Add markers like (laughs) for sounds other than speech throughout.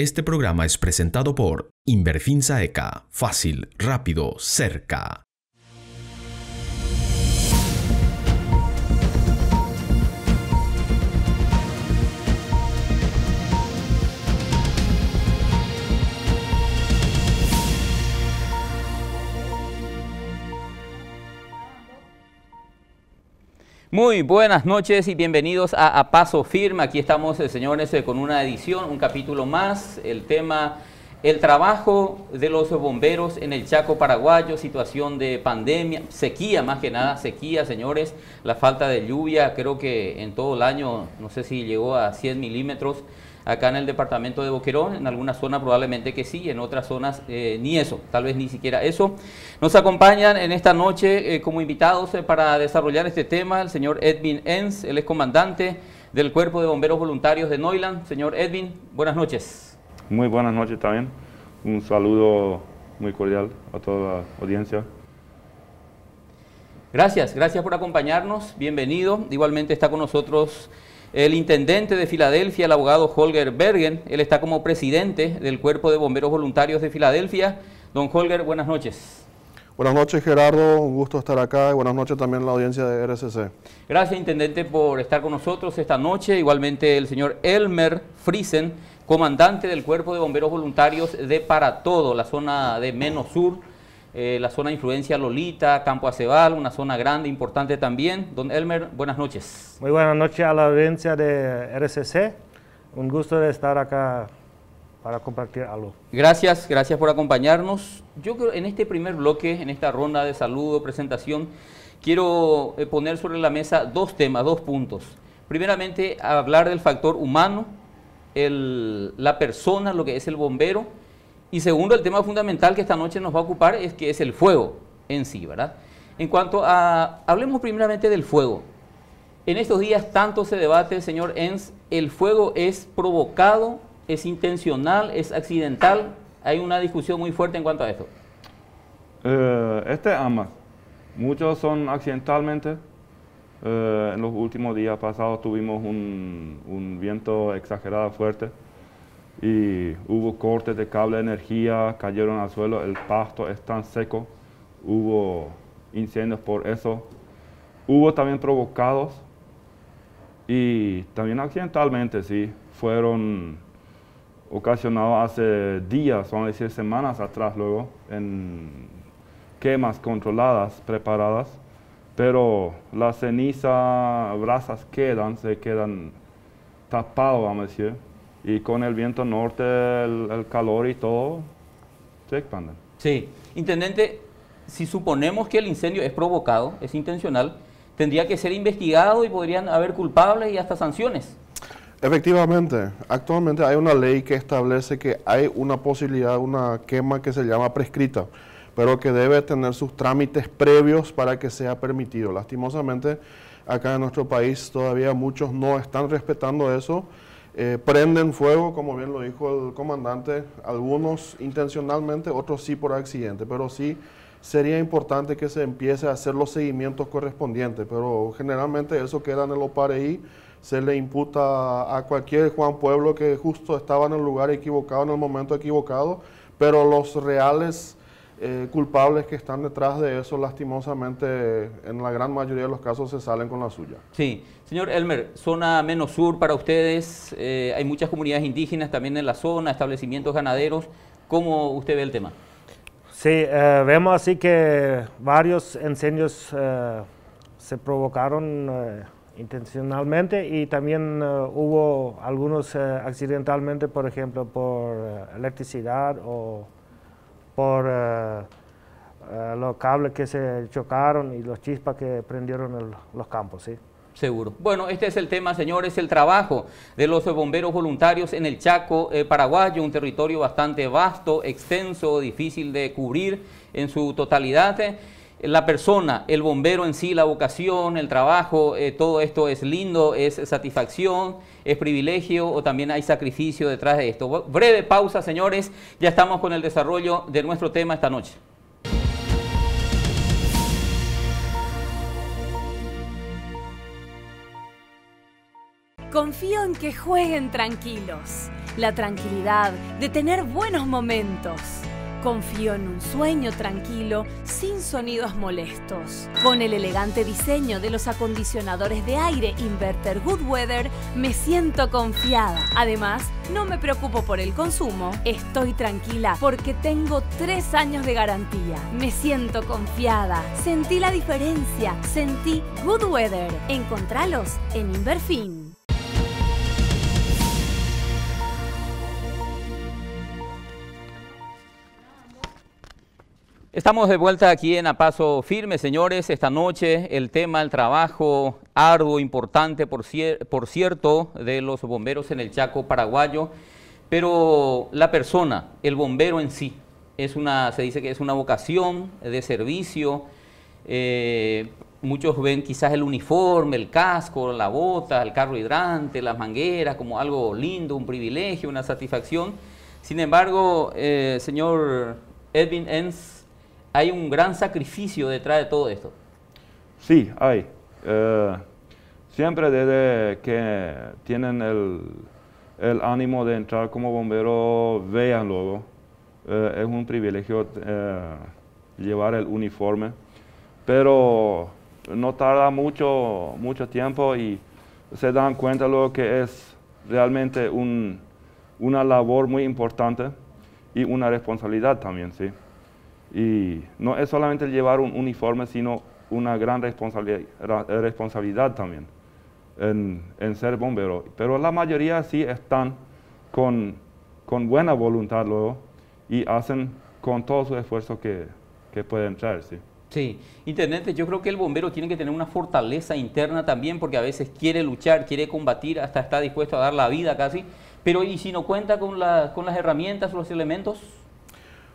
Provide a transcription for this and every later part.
Este programa es presentado por Inverfinsa ECA. Fácil, rápido, cerca. Muy buenas noches y bienvenidos a, a Paso Firme. Aquí estamos, eh, señores, eh, con una edición, un capítulo más. El tema, el trabajo de los bomberos en el Chaco paraguayo, situación de pandemia, sequía más que nada, sequía, señores, la falta de lluvia, creo que en todo el año, no sé si llegó a 100 milímetros Acá en el departamento de Boquerón, en alguna zona probablemente que sí, en otras zonas eh, ni eso, tal vez ni siquiera eso. Nos acompañan en esta noche eh, como invitados eh, para desarrollar este tema el señor Edwin Enz, él es comandante del Cuerpo de Bomberos Voluntarios de Noiland. Señor Edwin, buenas noches. Muy buenas noches también. Un saludo muy cordial a toda la audiencia. Gracias, gracias por acompañarnos, bienvenido. Igualmente está con nosotros el intendente de Filadelfia, el abogado Holger Bergen, él está como presidente del Cuerpo de Bomberos Voluntarios de Filadelfia. Don Holger, buenas noches. Buenas noches Gerardo, un gusto estar acá y buenas noches también a la audiencia de RSC. Gracias Intendente por estar con nosotros esta noche, igualmente el señor Elmer Friesen, comandante del Cuerpo de Bomberos Voluntarios de Para Todo, la zona de Menos eh, la zona de influencia Lolita, Campo Acebal, una zona grande, importante también. Don Elmer, buenas noches. Muy buenas noches a la audiencia de RCC. Un gusto de estar acá para compartir algo. Gracias, gracias por acompañarnos. Yo creo en este primer bloque, en esta ronda de saludo, presentación, quiero eh, poner sobre la mesa dos temas, dos puntos. Primeramente, hablar del factor humano, la persona, lo que es el bombero, y segundo, el tema fundamental que esta noche nos va a ocupar es que es el fuego en sí, ¿verdad? En cuanto a, hablemos primeramente del fuego. En estos días tanto se debate, señor Enz, el fuego es provocado, es intencional, es accidental. Hay una discusión muy fuerte en cuanto a esto. Este este AMA. Muchos son accidentalmente. Eh, en los últimos días pasados tuvimos un viento exagerado fuerte y hubo cortes de cable de energía, cayeron al suelo, el pasto es tan seco, hubo incendios por eso. Hubo también provocados y también accidentalmente, sí, fueron ocasionados hace días, vamos a decir semanas atrás luego, en quemas controladas, preparadas, pero las ceniza, brasas quedan, se quedan tapados, vamos a decir, y con el viento norte, el, calor y todo, se expanden. Sí, intendente, si suponemos que el incendio es provocado, es intencional, tendría que ser investigado y podrían haber culpables y hasta sanciones. Efectivamente, actualmente hay una ley que establece que hay una posibilidad, una quema que se llama prescrita, pero que debe tener sus trámites previos para que sea permitido. Lastimosamente, acá en nuestro país todavía muchos no están respetando eso eh, prenden fuego, como bien lo dijo el comandante, algunos intencionalmente, otros sí por accidente, pero sí sería importante que se empiece a hacer los seguimientos correspondientes, pero generalmente eso queda en el opareí, se le imputa a cualquier Juan Pueblo que justo estaba en el lugar equivocado, en el momento equivocado, pero los reales eh, culpables que están detrás de eso, lastimosamente, en la gran mayoría de los casos se salen con la suya. Sí, señor Elmer, zona menos sur para ustedes, eh, hay muchas comunidades indígenas también en la zona, establecimientos ganaderos, ¿cómo usted ve el tema? Sí, eh, vemos así que varios incendios se provocaron intencionalmente y también hubo algunos accidentalmente, por ejemplo, por electricidad o por eh, eh, los cables que se chocaron y los chispas que prendieron los campos. ¿sí? Seguro. Bueno, este es el tema, señores, el trabajo de los bomberos voluntarios en el Chaco eh, paraguayo, un territorio bastante vasto, extenso, difícil de cubrir en su totalidad. la persona, el bombero en sí, la vocación, el trabajo, todo esto es lindo, es satisfacción, es privilegio o también hay sacrificio detrás de esto. Breve pausa, señores, ya estamos con el desarrollo de nuestro tema esta noche. Confío en que jueguen tranquilos. La tranquilidad de tener buenos momentos Confío en un sueño tranquilo, sin sonidos molestos. Con el elegante diseño de los acondicionadores de aire Inverter Good Weather, me siento confiada. Además, no me preocupo por el consumo, estoy tranquila porque tengo tres años de garantía. Me siento confiada, sentí la diferencia, sentí Good Weather. Encontralos en Inverfin. Estamos de vuelta aquí en A Paso Firme, señores. Esta noche el tema, el trabajo arduo, importante, por, cierto, de los bomberos en el Chaco paraguayo. Pero la persona, el bombero en sí, es una, se dice que es una vocación de servicio. Eh, muchos ven quizás el uniforme, el casco, la bota, el carro hidrante, las mangueras como algo lindo, un privilegio, una satisfacción. Sin embargo, eh, señor Edwin Enz, hay un gran sacrificio detrás de todo esto. Sí, hay. Eh, siempre desde que tienen el, ánimo de entrar como bombero, vean luego eh, es un privilegio eh, llevar el uniforme, pero no tarda mucho, mucho tiempo y se dan cuenta luego que es realmente una labor muy importante y una responsabilidad también, sí. Y no es solamente llevar un uniforme, sino una gran responsabilidad, responsabilidad también en, en, ser bombero. Pero la mayoría sí están con, con buena voluntad luego y hacen con todo su esfuerzo que, que pueden traer, sí. Sí, Intendente, yo creo que el bombero tiene que tener una fortaleza interna también porque a veces quiere luchar, quiere combatir, hasta está dispuesto a dar la vida casi, pero ¿y si no cuenta con, con las herramientas, o los elementos?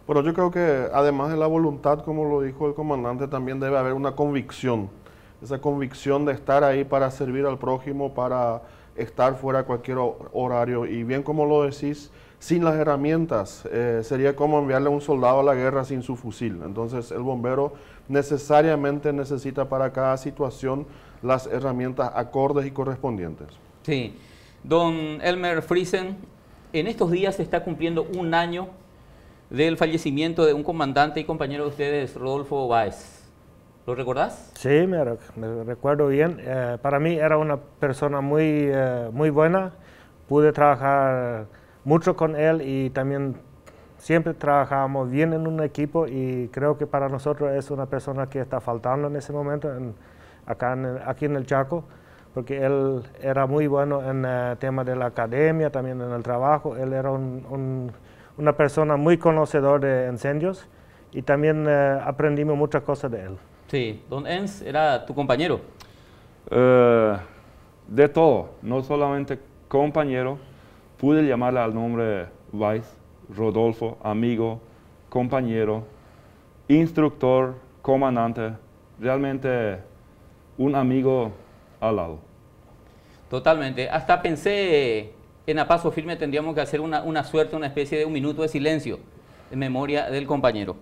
Bueno, yo creo que además de la voluntad, como lo dijo el comandante, también debe haber una convicción. Esa convicción de estar ahí para servir al prójimo, para estar fuera de cualquier horario. Y bien como lo decís, sin las herramientas eh, sería como enviarle a un soldado a la guerra sin su fusil. Entonces el bombero necesariamente necesita para cada situación las herramientas acordes y correspondientes. Sí. Don Elmer Friesen, en estos días se está cumpliendo un año del fallecimiento de un comandante y compañero de ustedes, Rodolfo Báez. ¿Lo recordás? Sí, me, recuerdo bien. Eh, para mí era una persona muy, eh, muy buena. Pude trabajar mucho con él y también siempre trabajamos bien en un equipo y creo que para nosotros es una persona que está faltando en ese momento acá aquí en el Chaco porque él era muy bueno en el eh, tema de la academia, también en el trabajo. Él era un una persona muy conocedor de incendios y también eh, aprendimos muchas cosas de él. Sí, don Enz era tu compañero. Eh, de todo, no solamente compañero, pude llamarle al nombre Weiss, Rodolfo, amigo, compañero, instructor, comandante, realmente un amigo al lado. Totalmente, hasta pensé en a paso firme tendríamos que hacer una, suerte, una especie de un minuto de silencio en memoria del compañero.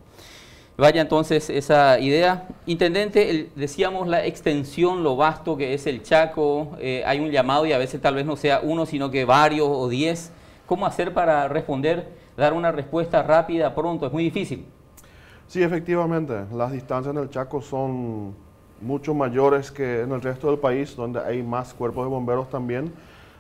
Vaya entonces esa idea. Intendente, decíamos la extensión, lo vasto que es el Chaco, eh, hay un llamado y a veces tal vez no sea uno, sino que varios o diez. ¿Cómo hacer para responder, dar una respuesta rápida, pronto? Es muy difícil. Sí, efectivamente, las distancias en el Chaco son mucho mayores que en el resto del país, donde hay más cuerpos de bomberos también.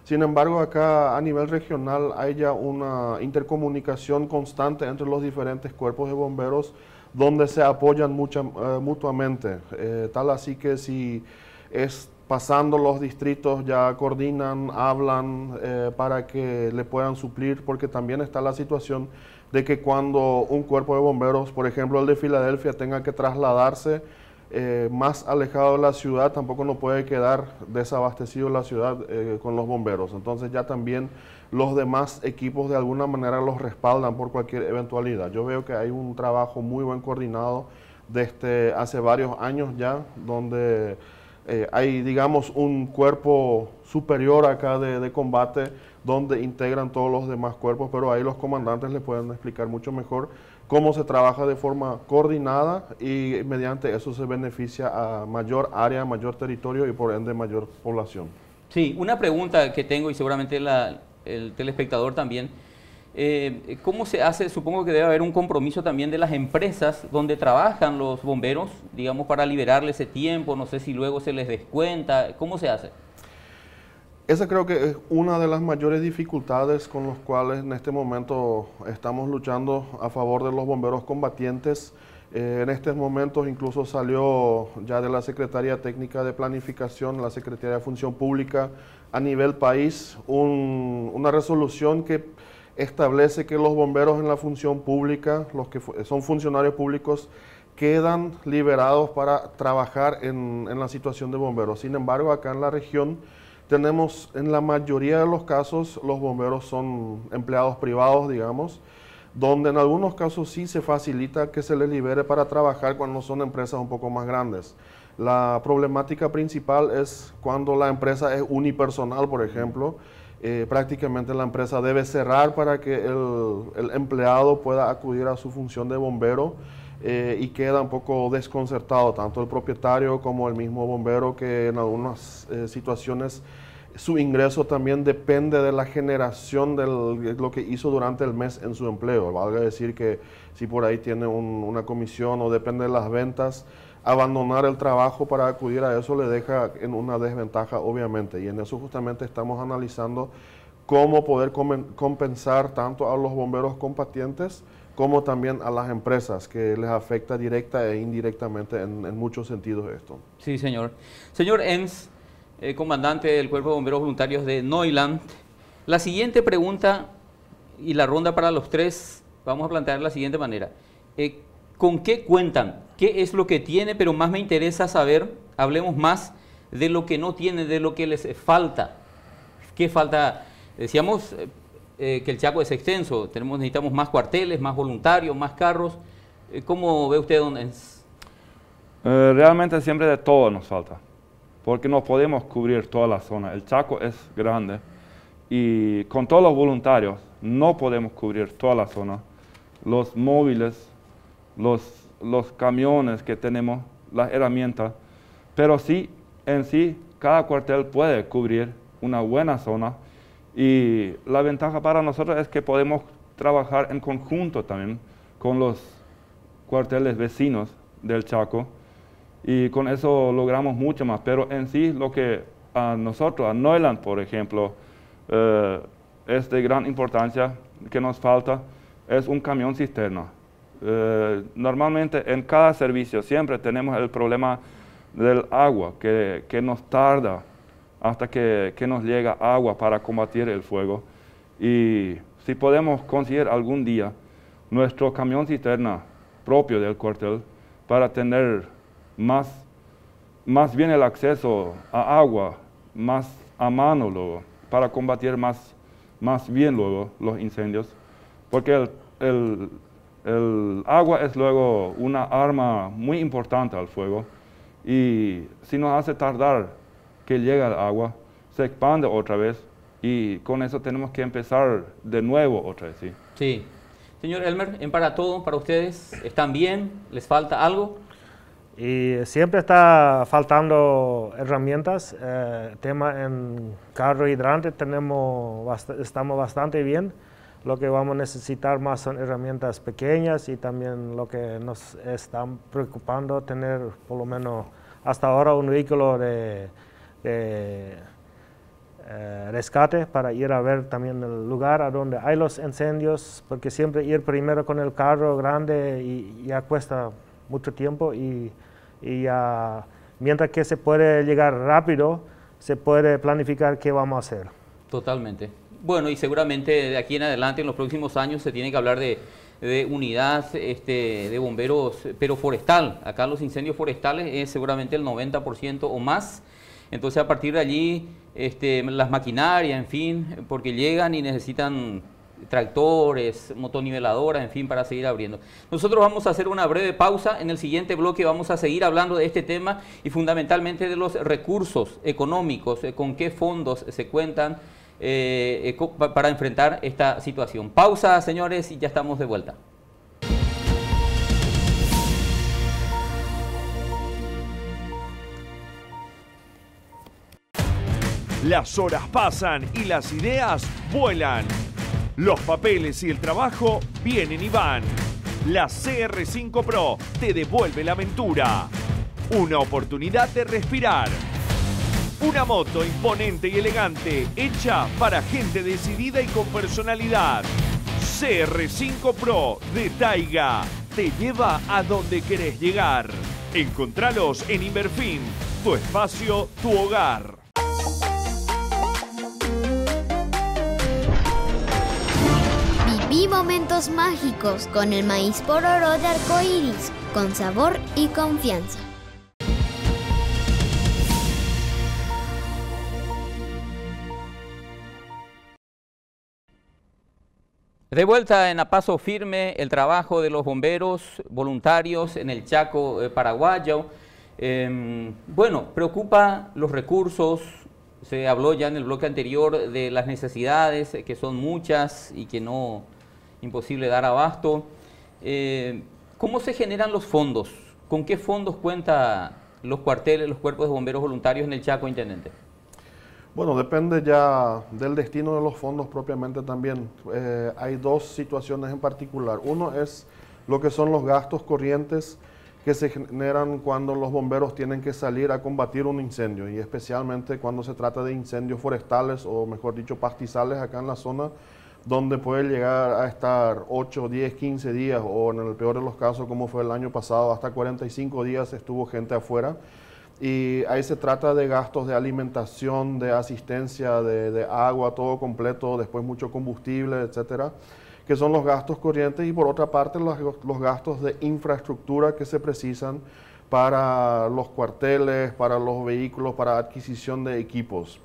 Sin embargo, acá a nivel regional hay ya una intercomunicación constante entre los diferentes cuerpos de bomberos donde se apoyan eh, mutuamente. Eh, tal así que si es pasando los distritos ya coordinan, hablan eh, para que le puedan suplir, porque también está la situación de que cuando un cuerpo de bomberos, por ejemplo el de Filadelfia, tenga que trasladarse, eh, más alejado de la ciudad, tampoco no puede quedar desabastecido la ciudad eh, con los bomberos. Entonces ya también los demás equipos de alguna manera los respaldan por cualquier eventualidad. Yo veo que hay un trabajo muy buen coordinado desde este, hace varios años ya, donde eh, hay, digamos, un cuerpo superior acá de, de, combate donde integran todos los demás cuerpos, pero ahí los comandantes les pueden explicar mucho mejor cómo se trabaja de forma coordinada y mediante eso se beneficia a mayor área, mayor territorio y por ende mayor población. Sí, una pregunta que tengo y seguramente el telespectador también. Eh, ¿Cómo se hace? Supongo que debe haber un compromiso también de las empresas donde trabajan los bomberos, digamos, para liberarle ese tiempo, no sé si luego se les descuenta, ¿cómo se hace? Esa creo que es una de las mayores dificultades con las cuales en este momento estamos luchando a favor de los bomberos combatientes. Eh, en estos momentos incluso salió ya de la Secretaría Técnica de Planificación, la Secretaría de Función Pública a nivel país, una resolución que establece que los bomberos en la función pública, los que son funcionarios públicos, quedan liberados para trabajar en, en la situación de bomberos. Sin embargo, acá en la región tenemos en la mayoría de los casos los bomberos son empleados privados, digamos, donde en algunos casos sí se facilita que se les libere para trabajar cuando son empresas un poco más grandes. La problemática principal es cuando la empresa es unipersonal, por ejemplo, eh, prácticamente la empresa debe cerrar para que el empleado pueda acudir a su función de bombero eh, y queda un poco desconcertado tanto el propietario como el mismo bombero que en algunas eh, situaciones su ingreso también depende de la generación de lo que hizo durante el mes en su empleo. Valga decir que si por ahí tiene una comisión o depende de las ventas, abandonar el trabajo para acudir a eso le deja en una desventaja, obviamente. Y en eso justamente estamos analizando cómo poder compensar tanto a los bomberos compatientes como también a las empresas, que les afecta directa e indirectamente en, muchos sentidos esto. Sí, señor. Señor ens eh, comandante del Cuerpo de Bomberos Voluntarios de Neuland, la siguiente pregunta y la ronda para los tres, vamos a plantear de la siguiente manera. Eh, ¿Con qué cuentan? ¿Qué es lo que tiene? Pero más me interesa saber, hablemos más de lo que no tiene, de lo que les falta. ¿Qué falta? Decíamos, eh, eh, que el Chaco es extenso. Tenemos, necesitamos más cuarteles, más voluntarios, más carros. Eh, ¿Cómo ve usted dónde es? Eh, realmente siempre de todo nos falta, porque no podemos cubrir toda la zona. El Chaco es grande y con todos los voluntarios no podemos cubrir toda la zona. Los móviles, los, los camiones que tenemos, las herramientas, pero sí, en sí, cada cuartel puede cubrir una buena zona y la ventaja para nosotros es que podemos trabajar en conjunto también con los cuarteles vecinos del Chaco y con eso logramos mucho más. Pero en sí lo que a nosotros, a Neuland por ejemplo, eh, es de gran importancia que nos falta es un camión cisterna. Eh, normalmente en cada servicio siempre tenemos el problema del agua que nos tarda hasta que, nos llega agua para combatir el fuego. Y si podemos conseguir algún día nuestro camión cisterna propio del cuartel para tener más, más bien el acceso a agua, más a mano luego, para combatir más, más bien luego los incendios, porque el, el agua es luego una arma muy importante al fuego y si nos hace tardar que llega al agua, se expande otra vez y con eso tenemos que empezar de nuevo otra vez. Sí. sí. Señor Elmer, en para todo, para ustedes, ¿están bien? ¿Les falta algo? Y siempre está faltando herramientas. Eh, tema en carro hidrante tenemos estamos bastante bien. Lo que vamos a necesitar más son herramientas pequeñas y también lo que nos está preocupando tener por lo menos hasta ahora un vehículo de eh, rescate para ir a ver también el lugar a donde hay los incendios, porque siempre ir primero con el carro grande y, ya cuesta mucho tiempo y, ya, mientras que se puede llegar rápido, se puede planificar qué vamos a hacer. Totalmente. Bueno, y seguramente de aquí en adelante, en los próximos años, se tiene que hablar de, de unidad este, de bomberos, pero forestal. Acá los incendios forestales es seguramente el 90% o más entonces a partir de allí, este, las maquinarias, en fin, porque llegan y necesitan tractores, motoniveladoras, en fin, para seguir abriendo. Nosotros vamos a hacer una breve pausa. En el siguiente bloque vamos a seguir hablando de este tema y fundamentalmente de los recursos económicos, eh, con qué fondos se cuentan eh, eh, para enfrentar esta situación. Pausa, señores, y ya estamos de vuelta. Las horas pasan y las ideas vuelan. Los papeles y el trabajo vienen y van. La CR5 Pro te devuelve la aventura. Una oportunidad de respirar. Una moto imponente y elegante, hecha para gente decidida y con personalidad. CR5 Pro de Taiga te lleva a donde querés llegar. Encontralos en Inverfin, tu espacio, tu hogar. mágicos con el maíz por oro de iris con sabor y confianza. De vuelta en A Paso Firme, el trabajo de los bomberos voluntarios en el Chaco eh, paraguayo. Em, bueno, preocupa los recursos, se habló ya en el bloque anterior de las necesidades, eh, que son muchas y que no, imposible dar abasto. Eh, ¿Cómo se generan los fondos? ¿Con qué fondos cuenta los cuarteles, los cuerpos de bomberos voluntarios en el Chaco, Intendente? Bueno, depende ya del destino de los fondos propiamente también. Eh, hay dos situaciones en particular. Uno es lo que son los gastos corrientes que se generan cuando los bomberos tienen que salir a combatir un incendio y especialmente cuando se trata de incendios forestales o mejor dicho pastizales acá en la zona donde puede llegar a estar 8, 10, 15 días o en el peor de los casos, como fue el año pasado, hasta 45 días estuvo gente afuera. Y ahí se trata de gastos de alimentación, de asistencia, de, agua, todo completo, después mucho combustible, etcétera, que son los gastos corrientes y por otra parte los gastos de infraestructura que se precisan para los cuarteles, para los vehículos, para adquisición de equipos.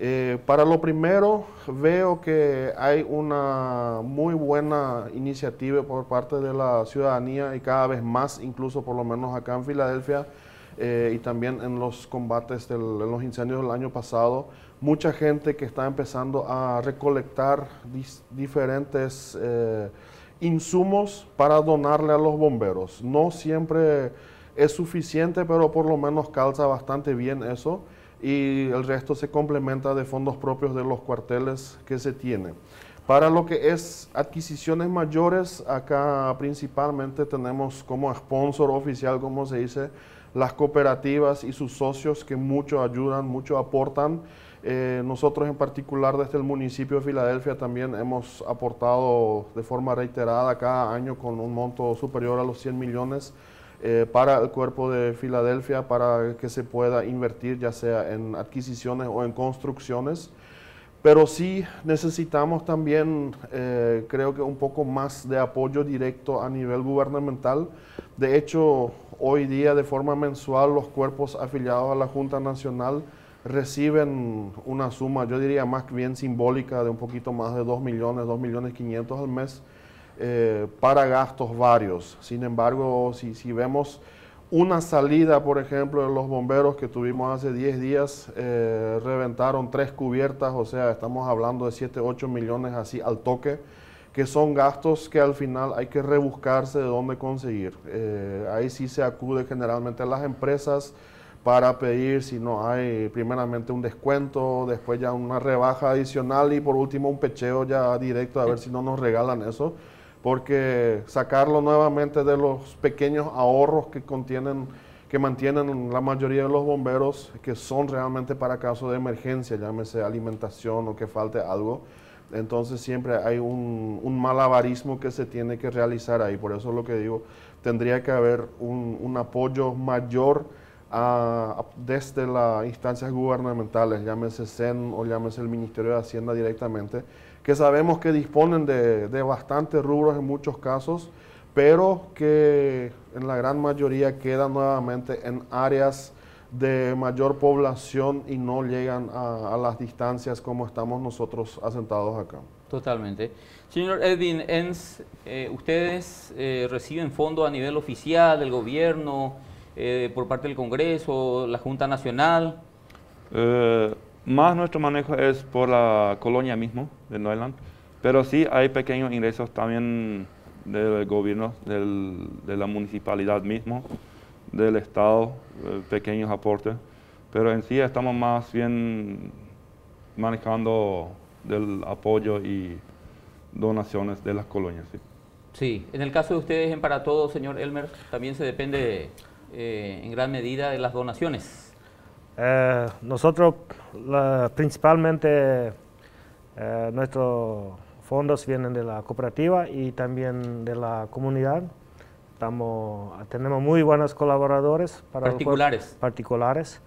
Eh, para lo primero, veo que hay una muy buena iniciativa por parte de la ciudadanía y cada vez más, incluso por lo menos acá en Filadelfia eh, y también en los combates, en los incendios del año pasado, mucha gente que está empezando a recolectar diferentes eh, insumos para donarle a los bomberos. No siempre es suficiente, pero por lo menos calza bastante bien eso y el resto se complementa de fondos propios de los cuarteles que se tienen. Para lo que es adquisiciones mayores, acá principalmente tenemos como sponsor oficial, como se dice, las cooperativas y sus socios que mucho ayudan, mucho aportan. Eh, nosotros en particular desde el municipio de Filadelfia también hemos aportado de forma reiterada cada año con un monto superior a los 100 millones eh, para el cuerpo de Filadelfia para que se pueda invertir ya sea en adquisiciones o en construcciones. Pero sí necesitamos también, eh, creo que un poco más de apoyo directo a nivel gubernamental. De hecho, hoy día de forma mensual los cuerpos afiliados a la Junta Nacional reciben una suma, yo diría más bien simbólica, de un poquito más de 2 millones, 2 millones 500 al mes eh, para gastos varios. Sin embargo, si, vemos una salida, por ejemplo, de los bomberos que tuvimos hace 10 días, eh, reventaron tres cubiertas, o sea, estamos hablando de 7, 8 millones así al toque, que son gastos que al final hay que rebuscarse de dónde conseguir. Eh, ahí sí se acude generalmente a las empresas para pedir si no hay primeramente un descuento, después ya una rebaja adicional y por último un pecheo ya directo a ver si no nos regalan eso porque sacarlo nuevamente de los pequeños ahorros que contienen que mantienen la mayoría de los bomberos que son realmente para casos de emergencia, llámese alimentación o que falte algo. Entonces siempre hay un, malabarismo que se tiene que realizar ahí. Por eso es lo que digo, tendría que haber un, apoyo mayor desde las instancias gubernamentales, llámese CEN o llámese el Ministerio de Hacienda directamente, que sabemos que disponen de, bastantes rubros en muchos casos, pero que en la gran mayoría quedan nuevamente en áreas de mayor población y no llegan a, las distancias como estamos nosotros asentados acá. Totalmente. Señor Edwin Enz, eh, ¿ustedes eh, reciben fondos a nivel oficial del gobierno, eh, por parte del Congreso, la Junta Nacional? Más nuestro manejo es por la colonia mismo de noeland, pero sí hay pequeños ingresos también del gobierno, del, de la municipalidad mismo, del Estado, eh, pequeños aportes, pero en sí estamos más bien manejando del apoyo y donaciones de las colonias. Sí, en el caso de ustedes en Para todo señor Elmer, también se depende eh, en gran medida de las donaciones. Eh, nosotros principalmente eh, nuestros fondos vienen de la cooperativa y también de la comunidad. Estamos, tenemos muy buenos colaboradores. Para particulares. particulares.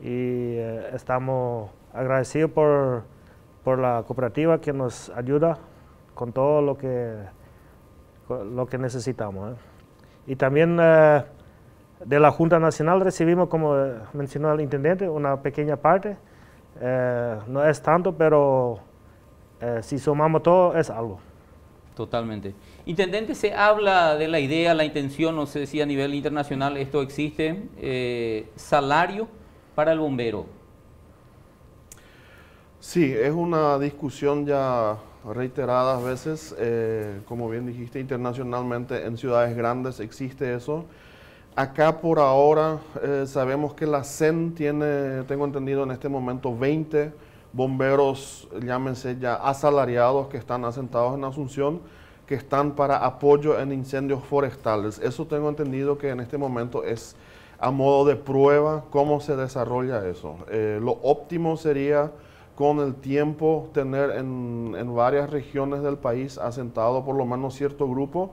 Y eh, estamos agradecidos por, por la cooperativa que nos ayuda con todo lo que, lo que necesitamos. Y también de la Junta Nacional recibimos, como eh, mencionó el intendente, una pequeña parte. Eh, no es tanto, pero eh, si sumamos todo es algo. Totalmente. Intendente, se habla de la idea, la intención, no sé si a nivel internacional esto existe, salario para el bombero. Sí, es una discusión ya reiterada a veces, como bien dijiste, internacionalmente en ciudades grandes existe eso. Acá por ahora eh, sabemos que la CEN tiene, tengo entendido en este momento, 20 bomberos, llámense ya asalariados, que están asentados en Asunción, que están para apoyo en incendios forestales. Eso tengo entendido que en este momento es a modo de prueba cómo se desarrolla eso. Eh, lo óptimo sería con el tiempo tener en varias regiones del país asentado por lo menos cierto grupo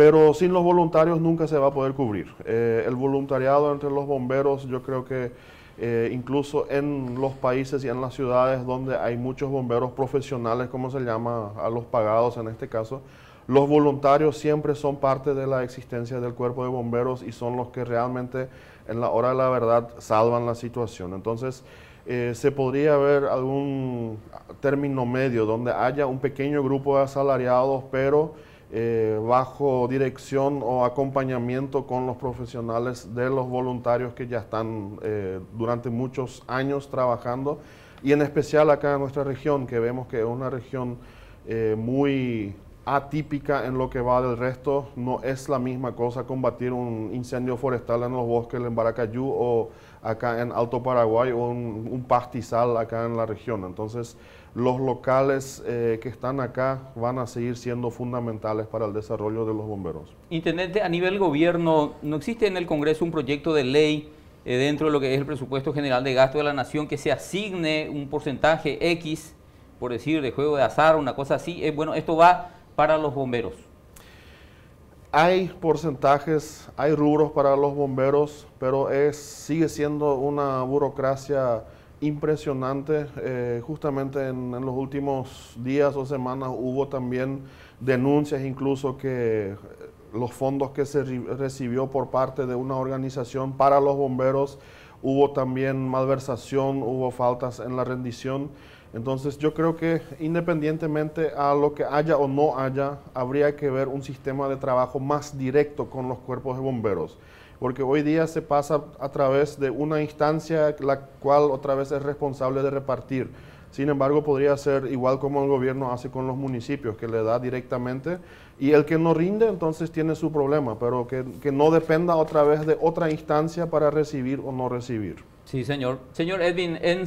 pero sin los voluntarios nunca se va a poder cubrir. Eh, el voluntariado entre los bomberos, yo creo que eh, incluso en los países y en las ciudades donde hay muchos bomberos profesionales, como se llama a los pagados en este caso, los voluntarios siempre son parte de la existencia del cuerpo de bomberos y son los que realmente en la hora de la verdad salvan la situación. Entonces, eh, se podría ver algún término medio donde haya un pequeño grupo de asalariados, pero eh, bajo dirección o acompañamiento con los profesionales de los voluntarios que ya están eh, durante muchos años trabajando y en especial acá en nuestra región, que vemos que es una región eh, muy atípica en lo que va del resto, no es la misma cosa combatir un incendio forestal en los bosques en Baracayú o acá en Alto Paraguay o un, un pastizal acá en la región. Entonces, los locales eh, que están acá van a seguir siendo fundamentales para el desarrollo de los bomberos. Intendente, a nivel gobierno, ¿no existe en el Congreso un proyecto de ley eh, dentro de lo que es el presupuesto general de gasto de la nación que se asigne un porcentaje X, por decir, de juego de azar, una cosa así? Eh, bueno, esto va para los bomberos. Hay porcentajes, hay rubros para los bomberos, pero es, sigue siendo una burocracia impresionante. Eh, justamente en, los últimos días o semanas hubo también denuncias incluso que eh, los fondos que se recibió por parte de una organización para los bomberos, hubo también malversación, hubo faltas en la rendición. Entonces yo creo que independientemente a lo que haya o no haya, habría que ver un sistema de trabajo más directo con los cuerpos de bomberos porque hoy día se pasa a través de una instancia la cual otra vez es responsable de repartir. Sin embargo, podría ser igual como el gobierno hace con los municipios, que le da directamente, y el que no rinde entonces tiene su problema, pero que, no dependa otra vez de otra instancia para recibir o no recibir. Sí, señor. Señor Edwin, en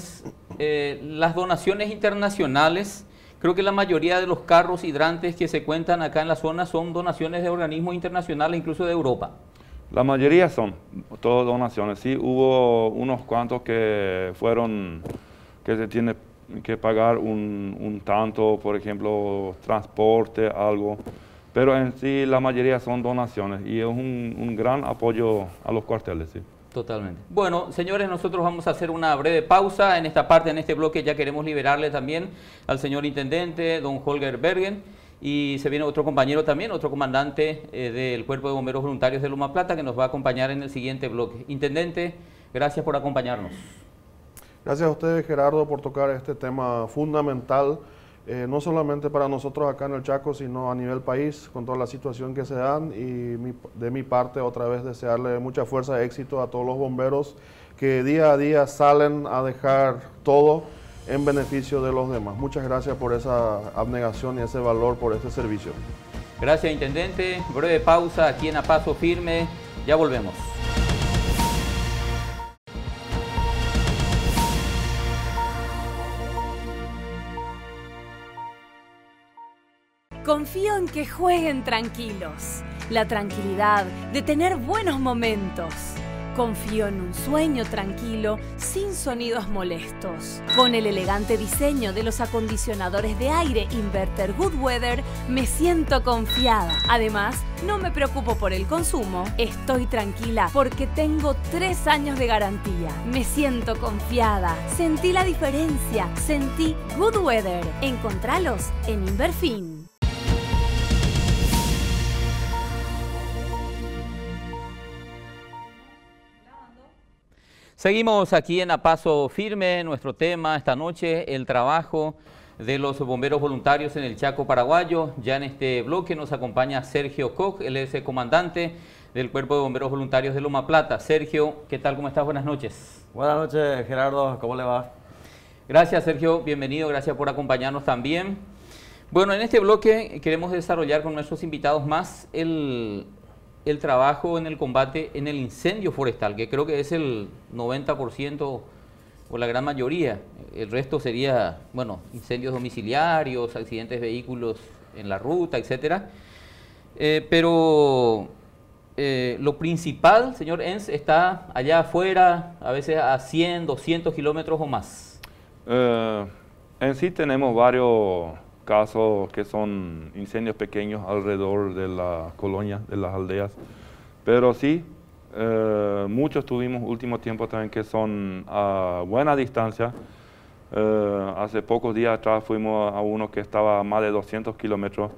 eh, las donaciones internacionales, creo que la mayoría de los carros hidrantes que se cuentan acá en la zona son donaciones de organismos internacionales, incluso de Europa. La mayoría son, todas donaciones. Sí hubo unos cuantos que fueron, que se tiene que pagar un, tanto, por ejemplo, transporte, algo. Pero en sí la mayoría son donaciones y es un, gran apoyo a los cuarteles. Sí. Totalmente. Bueno, señores, nosotros vamos a hacer una breve pausa en esta parte, en este bloque. Ya queremos liberarle también al señor intendente, don Holger Bergen. Y se viene otro compañero también, otro comandante eh, del Cuerpo de Bomberos Voluntarios de Luma Plata, que nos va a acompañar en el siguiente bloque. Intendente, gracias por acompañarnos. Gracias a ustedes, Gerardo, por tocar este tema fundamental, eh, no solamente para nosotros acá en el Chaco, sino a nivel país, con toda la situación que se dan. Y de mi parte, otra vez, desearle mucha fuerza y éxito a todos los bomberos que día a día salen a dejar todo en beneficio de los demás. Muchas gracias por esa abnegación y ese valor por este servicio. Gracias, Intendente. Breve pausa aquí en A Paso Firme. Ya volvemos. Confío en que jueguen tranquilos. La tranquilidad de tener buenos momentos Confío en un sueño tranquilo, sin sonidos molestos. Con el elegante diseño de los acondicionadores de aire Inverter Good Weather, me siento confiada. Además, no me preocupo por el consumo, estoy tranquila porque tengo tres años de garantía. Me siento confiada, sentí la diferencia, sentí Good Weather. Encontralos en Inverfin. Seguimos aquí en A Paso Firme, nuestro tema esta noche, el trabajo de los bomberos voluntarios en el Chaco paraguayo. Ya en este bloque nos acompaña Sergio Koch, él es el comandante del Cuerpo de Bomberos Voluntarios de Loma Plata. Sergio, ¿qué tal? ¿Cómo estás? Buenas noches. Buenas noches, Gerardo. ¿Cómo le va? Gracias, Sergio. Bienvenido. Gracias por acompañarnos también. Bueno, en este bloque queremos desarrollar con nuestros invitados más el, el trabajo en el combate en el incendio forestal, que creo que es el 90% o la gran mayoría. El resto sería, bueno, incendios domiciliarios, accidentes de vehículos en la ruta, etc. Eh, pero eh, lo principal, señor Enz, está allá afuera, a veces a 100, 200 kilómetros o más. Eh, en sí tenemos varios casos que son incendios pequeños alrededor de la colonia de las aldeas. Pero sí, eh, muchos tuvimos último tiempo también que son a buena distancia. Eh, hace pocos días atrás fuimos a uno que estaba a más de 200 kilómetros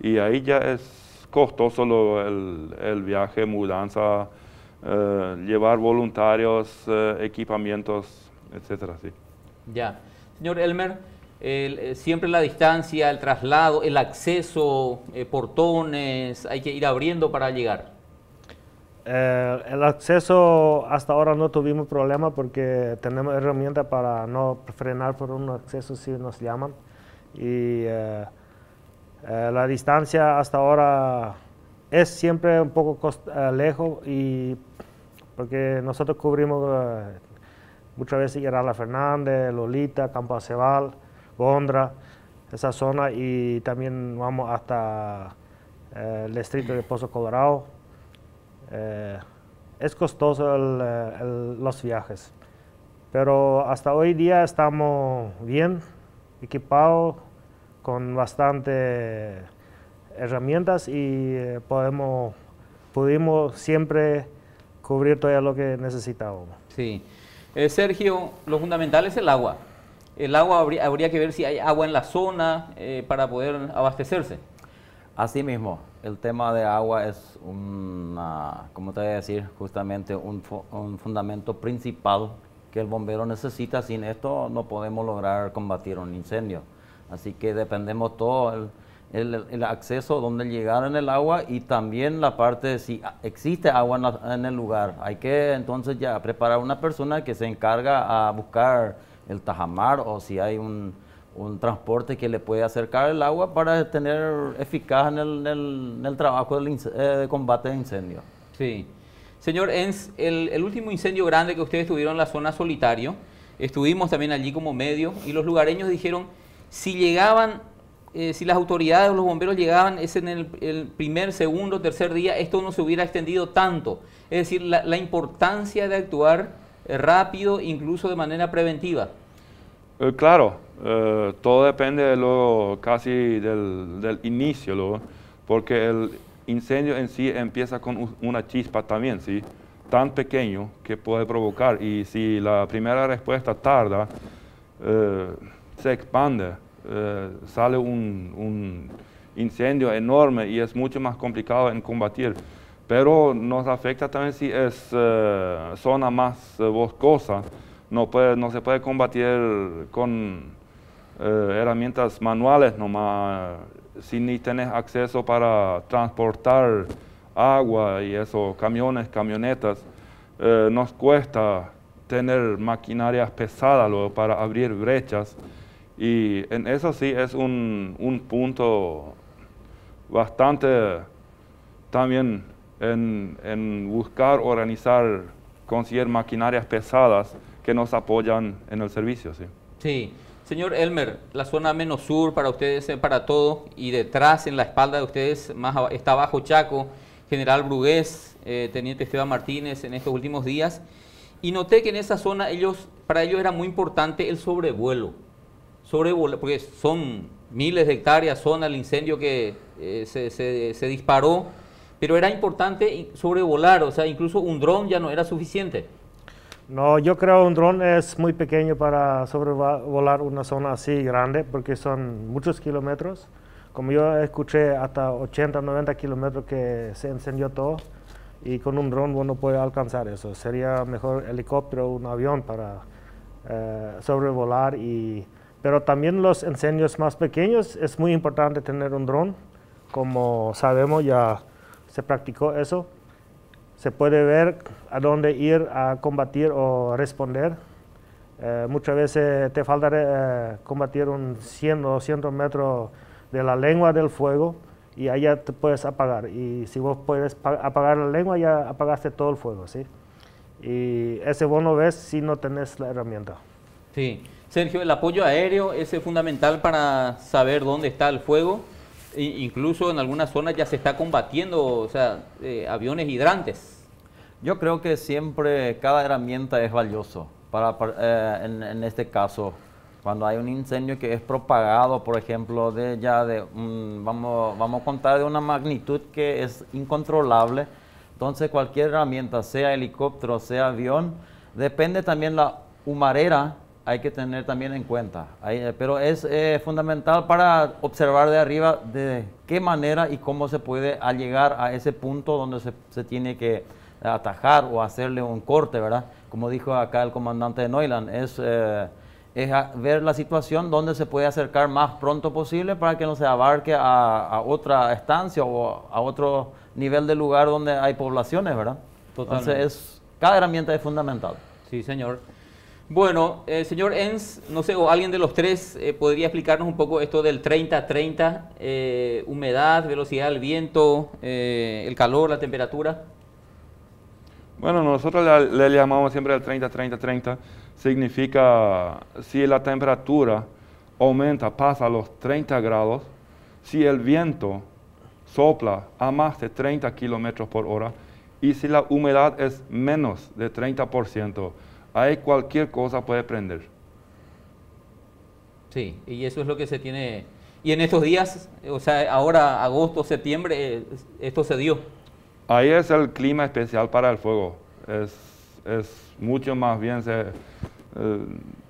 y ahí ya es costoso el, viaje, mudanza, eh, llevar voluntarios, equipamientos, etcétera. Sí. Ya. Señor Elmer, eh, siempre la distancia, el traslado, el acceso, eh, portones, hay que ir abriendo para llegar. Eh, el acceso hasta ahora no tuvimos problema porque tenemos herramientas para no frenar por un acceso si nos llaman. Y la distancia hasta ahora es siempre un poco lejos y porque nosotros cubrimos muchas veces la Fernández, Lolita, Campo Aceval, Bondra, esa zona, y también vamos hasta eh, el distrito de Pozo Colorado. Eh, es costoso eh, los viajes, pero hasta hoy día estamos bien equipados con bastante herramientas y podemos, pudimos siempre cubrir todo lo que necesitábamos. Sí. Sergio, lo fundamental es el agua. El agua habría, que ver si hay agua en la zona eh, para poder abastecerse. Así mismo, el tema de agua es una, como te voy a decir? Justamente un, fundamento principal que el bombero necesita. Sin esto no podemos lograr combatir un incendio. Así que dependemos todo el, acceso donde llegar en el agua y también la parte de si existe agua en, en, el lugar. Hay que entonces ya preparar una persona que se encarga a buscar el tajamar o si hay un, transporte que le puede acercar el agua para tener eficaz en el, trabajo eh, de combate de incendio. Sí. Señor Enz, el, último incendio grande que ustedes tuvieron en la zona solitario, estuvimos también allí como medio y los lugareños dijeron, si llegaban, eh, si las autoridades o los bomberos llegaban es en el, primer, segundo, tercer día, esto no se hubiera extendido tanto. Es decir, la, la importancia de actuar eh, rápido, incluso de manera preventiva? Eh, claro, eh, todo depende casi del, inicio, porque el incendio en sí empieza con una chispa también, ¿sí? tan pequeño que puede provocar y si la primera respuesta tarda, se expande, sale un incendio enorme y es mucho más complicado en combatir. Pero nos afecta también si es eh, zona más eh, boscosa. No, puede, no se puede combatir con eh, herramientas manuales nomás, si ni tener acceso para transportar agua y eso, camiones, camionetas. nos cuesta tener maquinarias pesadas para abrir brechas y en eso sí es un, un punto bastante también en, buscar organizar, conseguir maquinarias pesadas que nos apoyan en el servicio. Sí. sí. Señor Elmer, la zona menos sur para ustedes, eh, para todo, y detrás, en la espalda de ustedes, más está Bajo Chaco, General Brugués, eh, Teniente Esteban Martínez, en estos últimos días. Y noté que en esa zona, ellos, para ellos era muy importante el sobrevuelo. Sobrevuelo, porque son miles de hectáreas, zona, el incendio que eh, se, se, se disparó pero era importante sobrevolar, o sea, incluso un dron ya no era suficiente. No, yo creo un dron es muy pequeño para sobrevolar una zona así grande, porque son muchos kilómetros. Como yo escuché, hasta 80, 90 kilómetros que se encendió todo, y con un dron uno puede alcanzar eso. Sería mejor helicóptero o un avión para eh, sobrevolar. Y, pero también los incendios más pequeños es muy importante tener un dron. Como sabemos ya se practicó eso, se puede ver a dónde ir a combatir o responder. Eh, muchas veces te falta eh, combatir un 100 o 200 metros de la lengua del fuego y allá te puedes apagar. Y si vos puedes apagar la lengua, ya apagaste todo el fuego, ¿sí? Y ese vos no ves si no tenés la herramienta. Sí. Sergio, el apoyo aéreo es fundamental para saber dónde está el fuego incluso en algunas zonas ya se está combatiendo, o sea, eh, aviones hidrantes. Yo creo que siempre cada herramienta es valioso. Para, eh, en, este caso, cuando hay un incendio que es propagado, por ejemplo, de ya de, mm, vamos, vamos a contar de una magnitud que es incontrolable, entonces cualquier herramienta, sea helicóptero, sea avión, depende también la humarera hay que tener también en cuenta. Eh, pero es eh, fundamental para observar de arriba de qué manera y cómo se puede al llegar a ese punto donde se, tiene que atajar o hacerle un corte, ¿verdad? Como dijo acá el comandante de Neuland, es, eh, es ver la situación donde se puede acercar más pronto posible para que no se abarque a, otra estancia o a otro nivel de lugar donde hay poblaciones, ¿verdad? Totalmente. Entonces, es, cada herramienta es fundamental. Sí, señor. Bueno, eh, señor Enz, no sé, o alguien de los tres eh, podría explicarnos un poco esto del 30-30, eh, humedad, velocidad del viento, el calor, la temperatura. Bueno, nosotros le, le llamamos siempre el 30-30-30, significa si la temperatura aumenta, pasa a los 30 grados, si el viento sopla a más de 30 kilómetros por hora y si la humedad es menos de 30%. Ahí cualquier cosa puede prender. Sí, y eso es lo que se tiene. Y en estos días, o sea, ahora agosto, septiembre, eh, esto se dio. Ahí es el clima especial para el fuego. Es, mucho más bien, eh,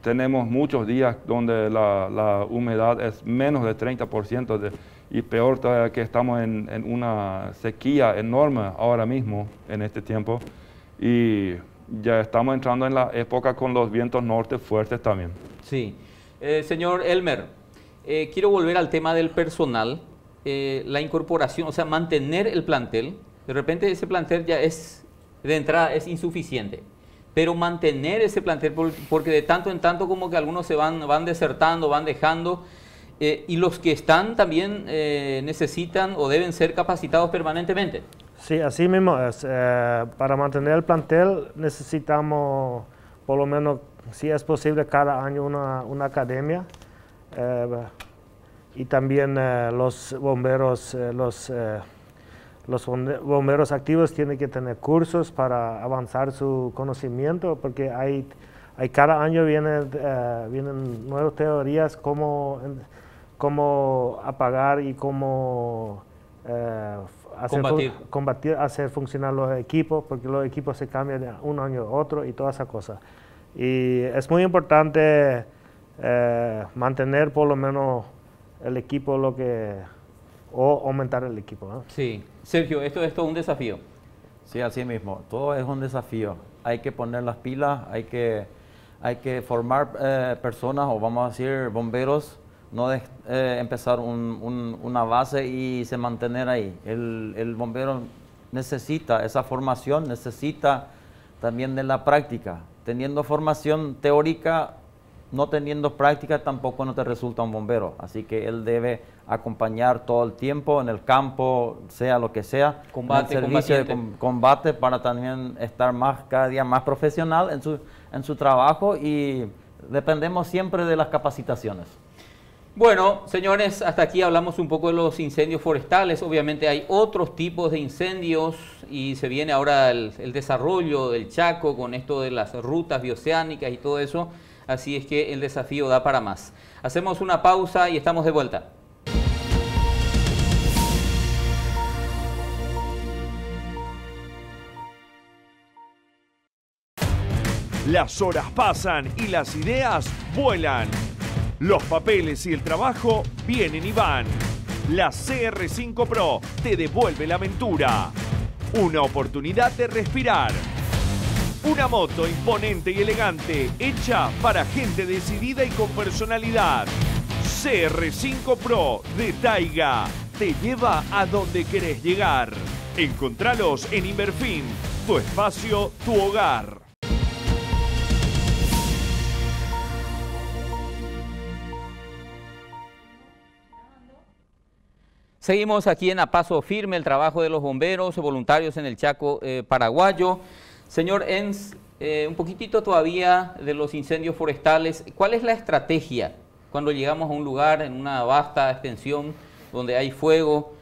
tenemos muchos días donde la, humedad es menos de 30% y peor todavía que estamos en, en una sequía enorme ahora mismo, en este tiempo. Y ya estamos entrando en la época con los vientos norte fuertes también. Sí. Eh, señor Elmer, eh, quiero volver al tema del personal, eh, la incorporación, o sea, mantener el plantel. De repente ese plantel ya es, de entrada, es insuficiente. Pero mantener ese plantel, porque de tanto en tanto como que algunos se van, van desertando, van dejando, y los que están también necesitan o deben ser capacitados permanentemente. Sí, así mismo es. Eh, para mantener el plantel necesitamos, por lo menos, si es posible, cada año una, academia. Eh, y también eh, los bomberos, los, los bomberos activos tienen que tener cursos para avanzar su conocimiento, porque hay, hay cada año vienen, vienen nuevas teorías como cómo apagar y cómo hacer, combatir. hacer funcionar los equipos, porque los equipos se cambian de un año a otro y todas esas cosas. Y es muy importante eh, mantener por lo menos el equipo lo que o aumentar el equipo. Sí, Sergio, esto, es es un desafío. Sí, así mismo, todo es un desafío. Hay que poner las pilas, hay que, hay que formar eh, personas o vamos a decir bomberos no de, eh, empezar una base y se mantener ahí. El, bombero necesita esa formación, necesita también de la práctica. Teniendo formación teórica, no teniendo práctica tampoco no te resulta un bombero. Así que él debe acompañar todo el tiempo en el campo, sea lo que sea, combate, en el servicio de combate para también estar más cada día más profesional en su, en su trabajo y dependemos siempre de las capacitaciones. Bueno, señores, hasta aquí hablamos un poco de los incendios forestales. Obviamente hay otros tipos de incendios y se viene ahora el, desarrollo del Chaco con esto de las rutas bioceánicas y todo eso. Así es que el desafío da para más. Hacemos una pausa y estamos de vuelta. Las horas pasan y las ideas vuelan. Los papeles y el trabajo vienen y van. La CR5 Pro te devuelve la aventura. Una oportunidad de respirar. Una moto imponente y elegante, hecha para gente decidida y con personalidad. CR5 Pro de Taiga te lleva a donde querés llegar. Encontralos en Inverfin, tu espacio, tu hogar. Seguimos aquí en A Paso Firme, el trabajo de los bomberos voluntarios en el Chaco eh, paraguayo. Señor Enz, eh, un poquitito todavía de los incendios forestales. ¿Cuál es la estrategia cuando llegamos a un lugar en una vasta extensión donde hay fuego?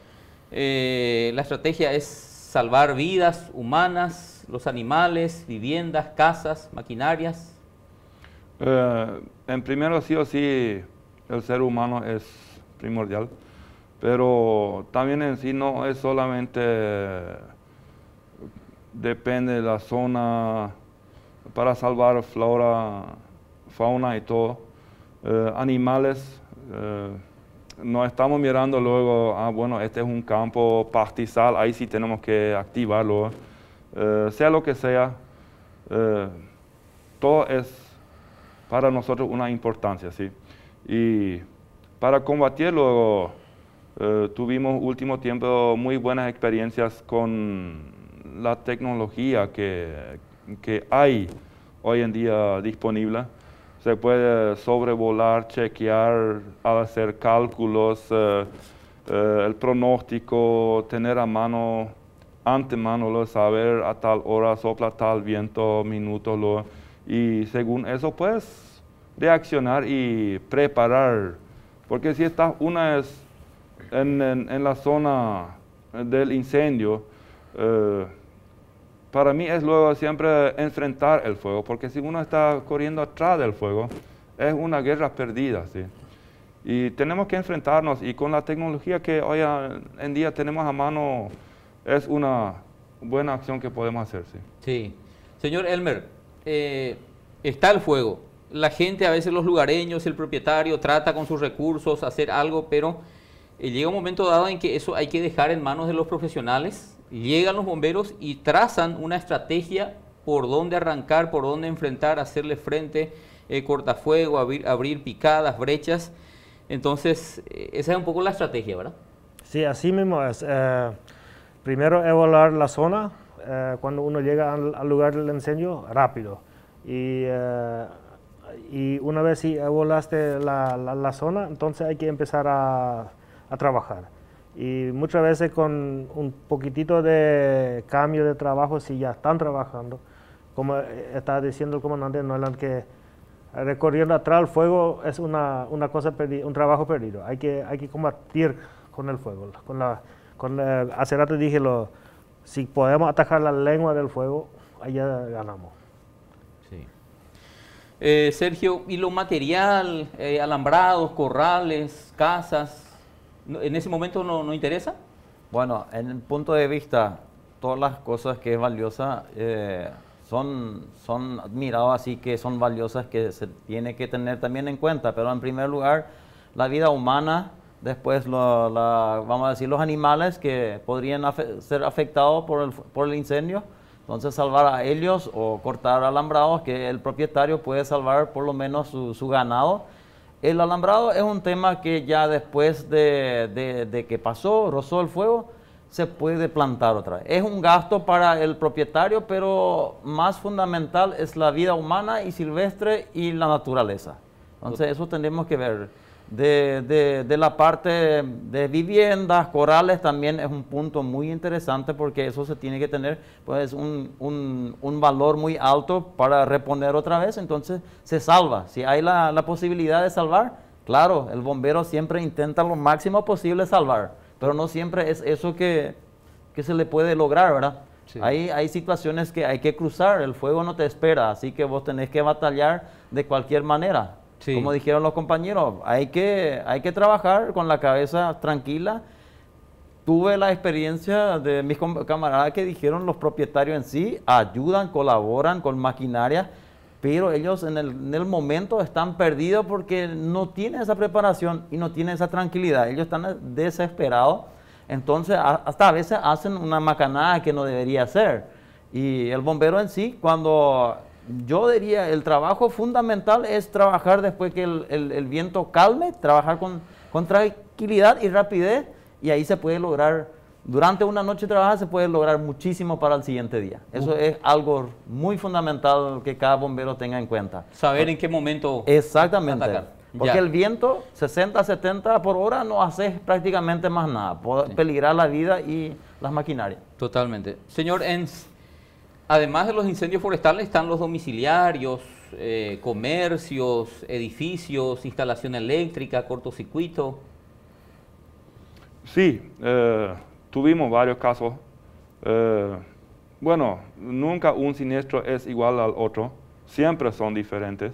Eh, la estrategia es salvar vidas humanas, los animales, viviendas, casas, maquinarias. en primero sí o sí, el ser humano es primordial. Pero también en sí no es solamente, depende de la zona para salvar flora, fauna y todo. Eh, animales, eh, no estamos mirando luego, ah, bueno, este es un campo pastizal, ahí sí tenemos que activarlo. Eh, sea lo que sea, todo es para nosotros una importancia, ¿sí? Y para combatir luego eh, tuvimos último tiempo muy buenas experiencias con la tecnología que, que hay hoy en día disponible. Se puede sobrevolar, chequear, hacer cálculos, eh, eh, el pronóstico, tener a mano, antemano, lo, saber a tal hora sopla tal viento, minutos, lo, y según eso, pues, reaccionar y preparar. Porque si estás, una es en, la zona del incendio, eh, para mí es luego siempre enfrentar el fuego, porque si uno está corriendo atrás del fuego, es una guerra perdida. ¿sí? Y tenemos que enfrentarnos y con la tecnología que hoy en día tenemos a mano, es una buena acción que podemos hacer. Sí, sí. señor Elmer, eh, está el fuego. La gente, a veces los lugareños, el propietario, trata con sus recursos hacer algo, pero llega un momento dado en que eso hay que dejar en manos de los profesionales, llegan los bomberos y trazan una estrategia por dónde arrancar, por dónde enfrentar, hacerle frente, eh, cortafuego, abrir, picadas, brechas. Entonces, eh, esa es un poco la estrategia, ¿verdad? Sí, así mismo es. Eh, primero evaluar la zona, cuando uno llega al, lugar del incendio, rápido. Y, una vez si evaluaste la, zona, entonces hay que empezar a a trabajar. Y muchas veces con un poquitito de cambio de trabajo, si ya están trabajando, como eh, está diciendo el comandante Nolan, que recorriendo atrás el fuego es una, una cosa un trabajo perdido. Hay que, hay que combatir con el fuego. Con la, con la, hace dije, lo, si podemos atajar la lengua del fuego, allá ganamos. Eh, Sergio, ¿y lo material, eh, alambrados, corrales, casas? ¿En ese momento no, no interesa? Bueno, en el punto de vista, todas las cosas que es valiosa eh, son, son admiradas, así que son valiosas que se tiene que tener también en cuenta. Pero en primer lugar, la vida humana, después la, vamos a decir los animales que podrían ser afectados por el, por el incendio. Entonces salvar a ellos o cortar alambrados que el propietario puede salvar por lo menos su, su ganado el alambrado es un tema que ya después de, que pasó, rozó el fuego, se puede plantar otra vez. Es un gasto para el propietario, pero más fundamental es la vida humana y silvestre y la naturaleza. Entonces eso tenemos que ver de, la parte de viviendas, corales, también es un punto muy interesante porque eso se tiene que tener pues, un, valor muy alto para reponer otra vez, entonces se salva. Si hay la, posibilidad de salvar, claro, el bombero siempre intenta lo máximo posible salvar, pero no siempre es eso que, se le puede lograr, ¿verdad? Hay, hay situaciones que hay que cruzar, el fuego no te espera, así que vos tenés que batallar de cualquier manera. Como dijeron los compañeros, hay que, hay que trabajar con la cabeza tranquila. Tuve la experiencia de mis camaradas que dijeron los propietarios en sí, ayudan, colaboran con maquinaria, pero ellos en el, en el momento están perdidos porque no tienen esa preparación y no tienen esa tranquilidad. Ellos están desesperados, entonces hasta a veces hacen una macanada que no debería hacer. Y el bombero en sí, cuando yo diría, el trabajo fundamental es trabajar después que el, viento calme, trabajar con, con, tranquilidad y rapidez, y ahí se puede lograr, durante una noche trabajo se puede lograr muchísimo para el siguiente día. Eso es algo muy fundamental que cada bombero tenga en cuenta. Saber en qué momento Exactamente. Porque el viento, 60, 70 por hora, no hace prácticamente más nada. Puede peligrar la vida y las maquinarias. Totalmente. Señor Enz, Además de los incendios forestales están los domiciliarios, eh, comercios, edificios, instalación eléctrica, cortocircuito. Sí, eh, tuvimos varios casos. Eh, bueno, nunca un siniestro es igual al otro, siempre son diferentes.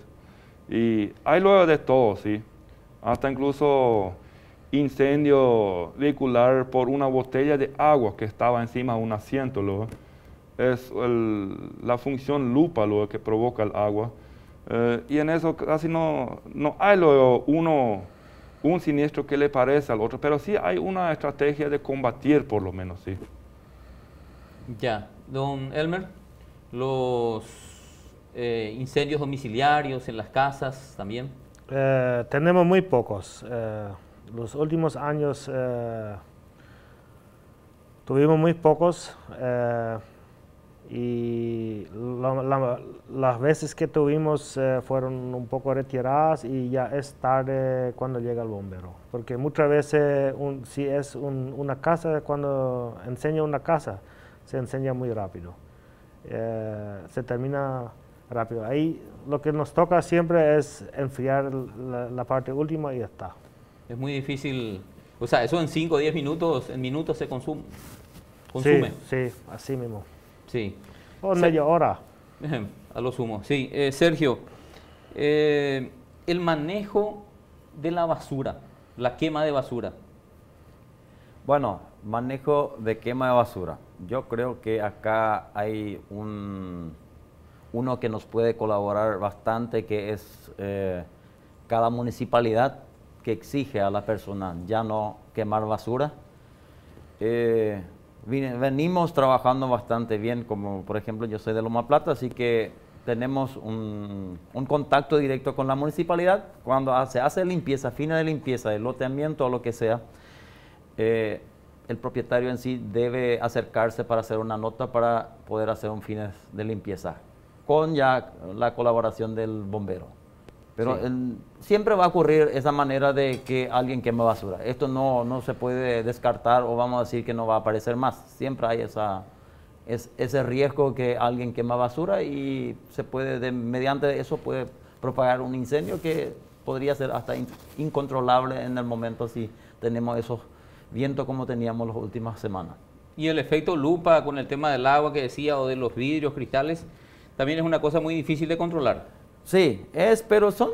Y hay luego de todo, sí. Hasta incluso incendio vehicular por una botella de agua que estaba encima de un asiento. Luego es la función lupa lo que provoca el agua. Eh, y en eso casi no, no hay lo, uno, un siniestro que le parece al otro, pero sí hay una estrategia de combatir por lo menos, sí. Ya, don Elmer, los eh, incendios domiciliarios en las casas también. Eh, tenemos muy pocos. los últimos años tuvimos muy pocos y las veces que tuvimos eh, fueron un poco retiradas y ya es tarde cuando llega el bombero. Porque muchas veces si es una casa, cuando enseña una casa, se enseña muy rápido. Eh, se termina rápido. Ahí lo que nos toca siempre es enfriar la, parte última y ya está. Es muy difícil, o sea, eso en 5 o 10 minutos, en minutos se consume. consume. sí, así mismo. Sí. O media (laughs) A lo sumo, sí. Eh, Sergio, eh, el manejo de la basura, la quema de basura. Bueno, manejo de quema de basura. Yo creo que acá hay un, uno que nos puede colaborar bastante, que es eh, cada municipalidad que exige a la persona ya no quemar basura venimos trabajando bastante bien, como por ejemplo yo soy de Loma Plata, así que tenemos un, contacto directo con la municipalidad cuando se hace limpieza, fina de limpieza, de loteamiento o lo que sea. Eh, el propietario en sí debe acercarse para hacer una nota para poder hacer un fines de limpieza, con ya la colaboración del bombero. Pero siempre va a ocurrir esa manera de que alguien quema basura. Esto no, se puede descartar o vamos a decir que no va a aparecer más. Siempre hay esa, ese riesgo que alguien quema basura y se puede, mediante eso puede propagar un incendio que podría ser hasta incontrolable en el momento si tenemos esos vientos como teníamos las últimas semanas. Y el efecto lupa con el tema del agua que decía o de los vidrios, cristales, también es una cosa muy difícil de controlar. Sí, es, pero son,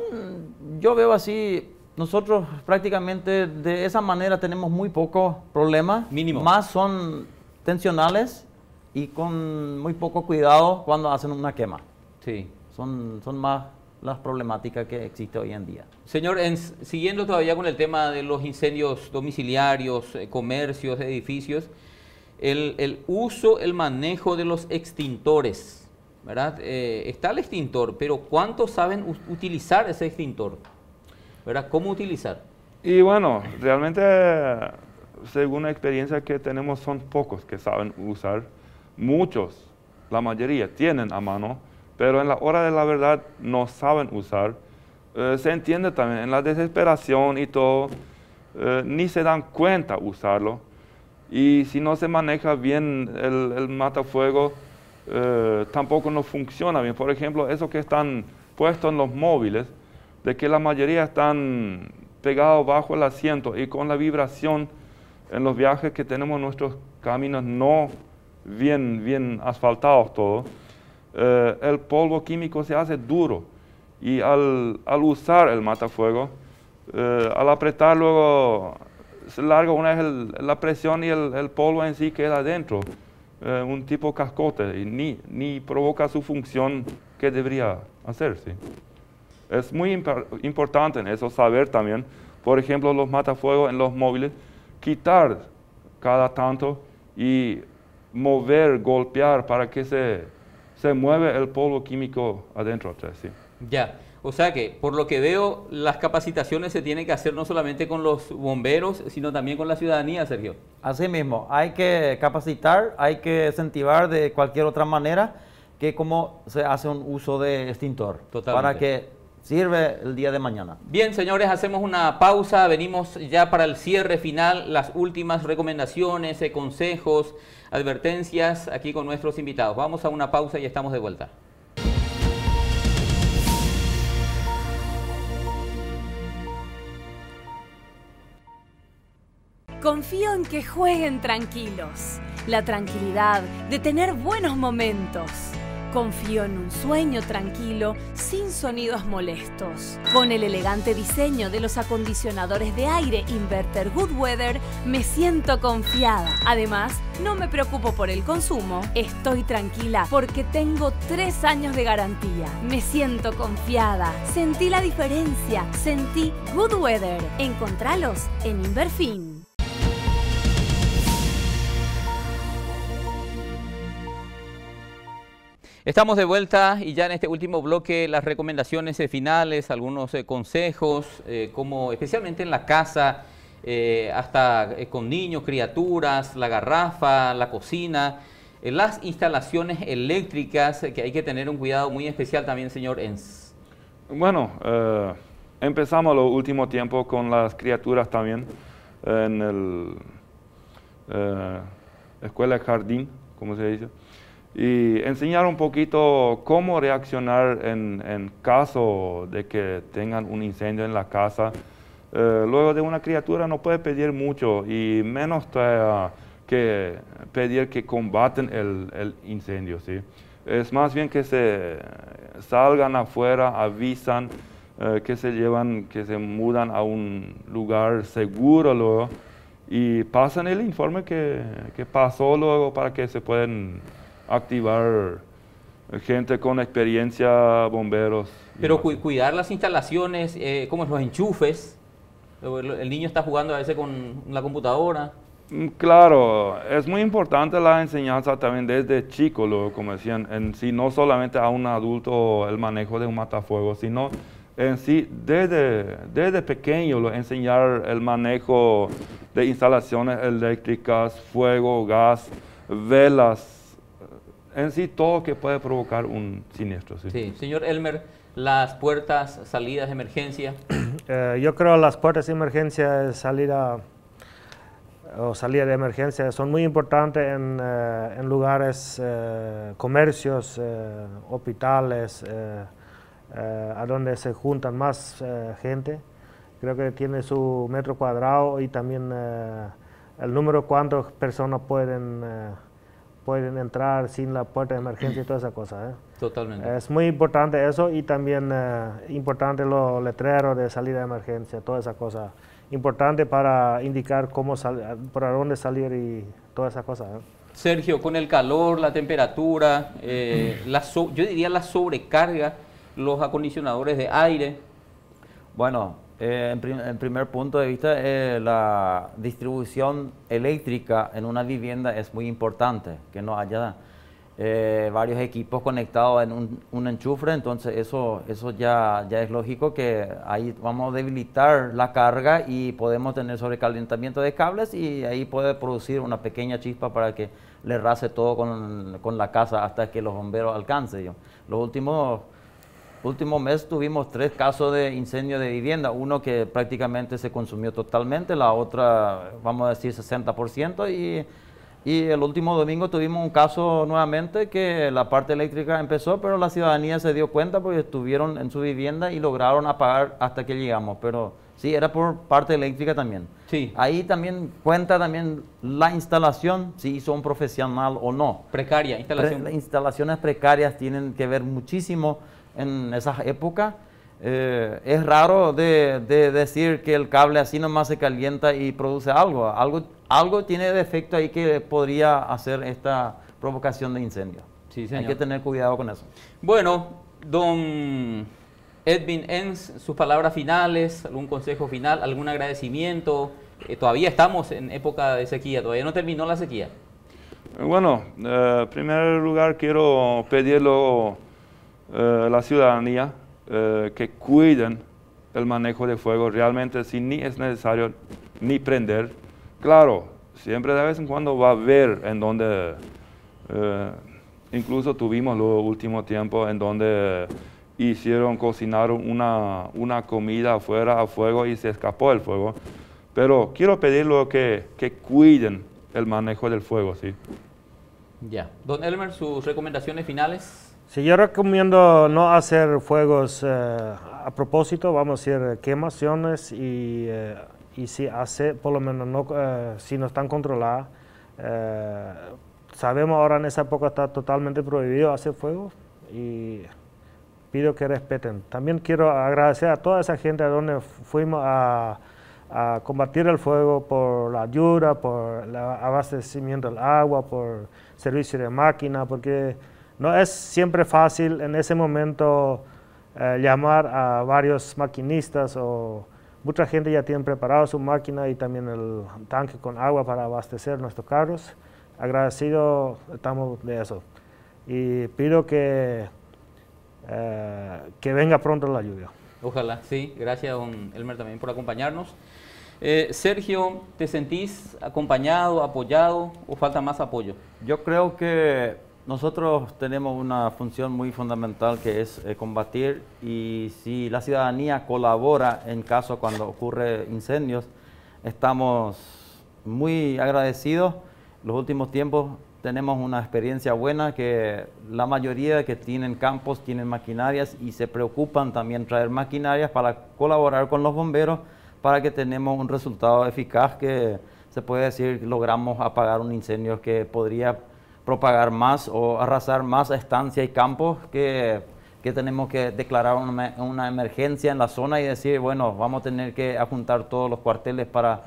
yo veo así, nosotros prácticamente de esa manera tenemos muy poco problema. Mínimo. Más son tensionales y con muy poco cuidado cuando hacen una quema. Sí. Son, son más las problemáticas que existen hoy en día. Señor, siguiendo todavía con el tema de los incendios domiciliarios, eh, comercios, edificios, el uso, el manejo de los extintores ¿verdad? Eh, está el extintor, pero ¿cuántos saben utilizar ese extintor? ¿verdad? ¿Cómo utilizar? Y bueno, realmente, según la experiencia que tenemos, son pocos que saben usar. Muchos, la mayoría, tienen a mano, pero en la hora de la verdad no saben usar. Eh, se entiende también, en la desesperación y todo, eh, ni se dan cuenta usarlo. Y si no se maneja bien el, el matafuego, eh, tampoco nos funciona bien. Por ejemplo, eso que están puestos en los móviles, de que la mayoría están pegados bajo el asiento y con la vibración en los viajes que tenemos nuestros caminos no bien, bien asfaltados todo eh, el polvo químico se hace duro y al, usar el matafuego, eh, al apretar luego se larga una vez la presión y el, el polvo en sí queda adentro. Eh, un tipo cascote y ni, provoca su función que debería hacerse. Es muy importante en eso saber también, por ejemplo, los matafuegos en los móviles, quitar cada tanto y mover, golpear para que se, se mueva el polvo químico adentro. ¿sí? Ya. O sea que, por lo que veo, las capacitaciones se tienen que hacer no solamente con los bomberos, sino también con la ciudadanía, Sergio. Así mismo, hay que capacitar, hay que incentivar de cualquier otra manera que cómo se hace un uso de extintor para que sirve el día de mañana. Bien, señores, hacemos una pausa, venimos ya para el cierre final, las últimas recomendaciones, eh, consejos, advertencias aquí con nuestros invitados. Vamos a una pausa y estamos de vuelta. confío en que jueguen tranquilos. La tranquilidad de tener buenos momentos. Confío en un sueño tranquilo, sin sonidos molestos. Con el elegante diseño de los acondicionadores de aire Inverter Good Weather, me siento confiada. Además, no me preocupo por el consumo, estoy tranquila porque tengo tres años de garantía. Me siento confiada, sentí la diferencia, sentí Good Weather. Encontralos en Inverfin. Estamos de vuelta y ya en este último bloque las recomendaciones eh, finales, algunos eh, consejos, eh, como especialmente en la casa, hasta con niños, criaturas, la garrafa, la cocina las instalaciones eléctricas, que hay que tener un cuidado muy especial también, señor Enz. Bueno, empezamos los últimos tiempos con las criaturas también en el escuela jardín, como se dice y enseñar un poquito cómo reaccionar en, caso de que tengan un incendio en la casa. Eh, luego de una criatura no puede pedir mucho y menos que pedir que combaten el, incendio. ¿sí? Es más bien que se salgan afuera, avisan, eh, que se llevan, que se mudan a un lugar seguro luego y pasan el informe que, que pasó luego para que se puedan activar eh, gente con experiencia, bomberos. Pero cuidar las instalaciones, eh, como los enchufes, el niño está jugando a veces con la computadora. Mm, claro, es muy importante la enseñanza también desde chico, lo, como decían, en sí, no solamente a un adulto el manejo de un matafuego, sino en sí, desde, desde pequeño, lo, enseñar el manejo de instalaciones eléctricas, fuego, gas, velas, en sí todo que puede provocar un siniestro. Sí, señor Elmer, las puertas, salidas de emergencia. (clears throat) Eh, yo creo las puertas de emergencia, salida o salida de emergencia son muy importantes en, eh, lugares, eh, comercios, hospitales, a donde se juntan más gente. Creo que tiene su metro cuadrado y también el número cuántas personas pueden pueden entrar sin la puerta de emergencia y toda esa cosa. ¿eh? Totalmente. Es muy importante eso y también eh, importante los letreros de salida de emergencia, toda esa cosa. Importante para indicar cómo para dónde salir y toda esa cosa. ¿eh? Sergio, con el calor, la temperatura, eh, (clears throat) la yo diría la sobrecarga, los acondicionadores de aire. Bueno, eh, en, primer punto de vista, eh, la distribución eléctrica en una vivienda es muy importante, que no haya eh, varios equipos conectados en un, un, enchufre, entonces eso, eso ya, ya es lógico que ahí vamos a debilitar la carga y podemos tener sobrecalentamiento de cables y ahí puede producir una pequeña chispa para que le rase todo con, la casa hasta que los bomberos alcancen. Los últimos último mes tuvimos tres casos de incendio de vivienda, uno que prácticamente se consumió totalmente, la otra, vamos a decir, 60%, y, el último domingo tuvimos un caso nuevamente que la parte eléctrica empezó, pero la ciudadanía se dio cuenta porque estuvieron en su vivienda y lograron apagar hasta que llegamos, pero sí, era por parte eléctrica también. Sí. Ahí también cuenta también la instalación, si hizo un profesional o no. Precaria, instalación. las instalaciones precarias tienen que ver muchísimo en esa época, eh, es raro de, decir que el cable así nomás se calienta y produce algo. Algo, algo tiene defecto ahí que podría hacer esta provocación de incendio. Sí, Hay que tener cuidado con eso. Bueno, don Edwin Enns, sus palabras finales, algún consejo final, algún agradecimiento. Eh, todavía estamos en época de sequía, todavía no terminó la sequía. Bueno, eh, en primer lugar quiero pedirlo eh, la ciudadanía eh, que cuiden el manejo de fuego realmente si ni es necesario ni prender. Claro, siempre de vez en cuando va a haber en donde, eh, incluso tuvimos los últimos tiempos en donde hicieron, cocinaron una, una comida afuera a fuego y se escapó el fuego. Pero quiero pedirlo que, que cuiden el manejo del fuego, ¿sí? Ya. Don Elmer, sus recomendaciones finales. Si yo recomiendo no hacer fuegos eh, a propósito, vamos a decir eh, quemaciones eh, y, si hace, por lo menos si no están controladas. sabemos ahora en esa época está totalmente prohibido hacer fuego y pido que respeten. También quiero agradecer a toda esa gente a donde fuimos a, a combatir el fuego por la ayuda, por el abastecimiento del agua, por servicio de máquina, porque no es siempre fácil en ese momento eh, llamar a varios maquinistas o mucha gente ya tiene preparado su máquina y también el tanque con agua para abastecer nuestros carros. Agradecido estamos de eso. Y pido que, eh, que venga pronto la lluvia. Ojalá, sí. Gracias, don Elmer, también por acompañarnos. Eh, Sergio, ¿te sentís acompañado, apoyado o falta más apoyo? Yo creo que nosotros tenemos una función muy fundamental que es eh, combatir y si la ciudadanía colabora en caso cuando ocurre incendios, estamos muy agradecidos. Los últimos tiempos tenemos una experiencia buena que la mayoría que tienen campos tienen maquinarias y se preocupan también traer maquinarias para colaborar con los bomberos para que tenemos un resultado eficaz que se puede decir logramos apagar un incendio que podría propagar más o arrasar más estancias y campos que, tenemos que declarar una, emergencia en la zona y decir, bueno, vamos a tener que juntar todos los cuarteles para,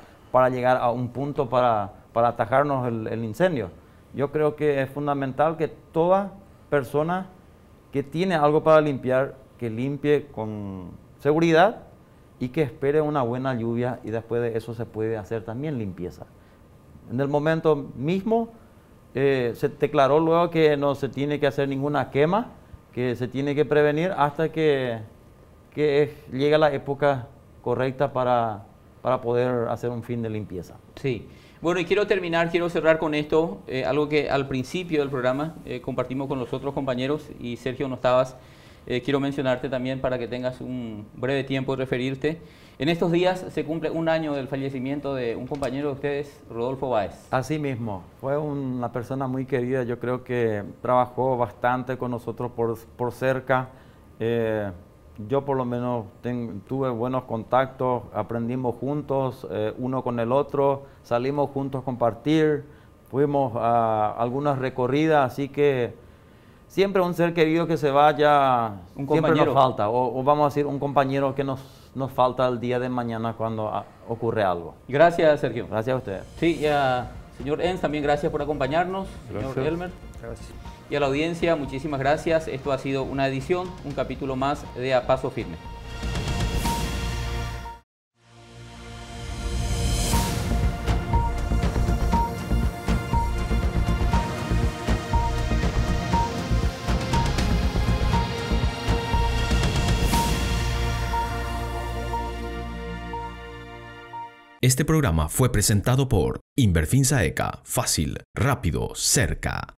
llegar a un punto para, atajarnos el, el incendio. Yo creo que es fundamental que toda persona que tiene algo para limpiar, que limpie con seguridad y que espere una buena lluvia y después de eso se puede hacer también limpieza. En el momento mismo eh, se declaró luego que no se tiene que hacer ninguna quema, que se tiene que prevenir hasta que, que llega la época correcta para, poder hacer un fin de limpieza. Sí. Bueno, y quiero terminar, quiero cerrar con esto, eh, algo que al principio del programa eh, compartimos con los otros compañeros y Sergio no estabas. quiero mencionarte también para que tengas un breve tiempo de referirte. En estos días se cumple un año del fallecimiento de un compañero de ustedes, Rodolfo Báez. Así mismo, fue una persona muy querida, yo creo que trabajó bastante con nosotros por, cerca. Eh, yo por lo menos tuve buenos contactos, aprendimos juntos, eh, uno con el otro, salimos juntos a compartir, fuimos a algunas recorridas, así que siempre un ser querido que se vaya, un siempre compañero. nos falta, o vamos a decir un compañero que nos nos falta el día de mañana cuando ah, ocurre algo. Gracias, Sergio. Gracias a usted. Sí, y señor Enz también gracias por acompañarnos, señor Elmer. Gracias. Y a la audiencia, muchísimas gracias. Esto ha sido una edición, un capítulo más de A Paso Firme. Este programa fue presentado por Inverfin Saeca. Fácil, rápido, cerca.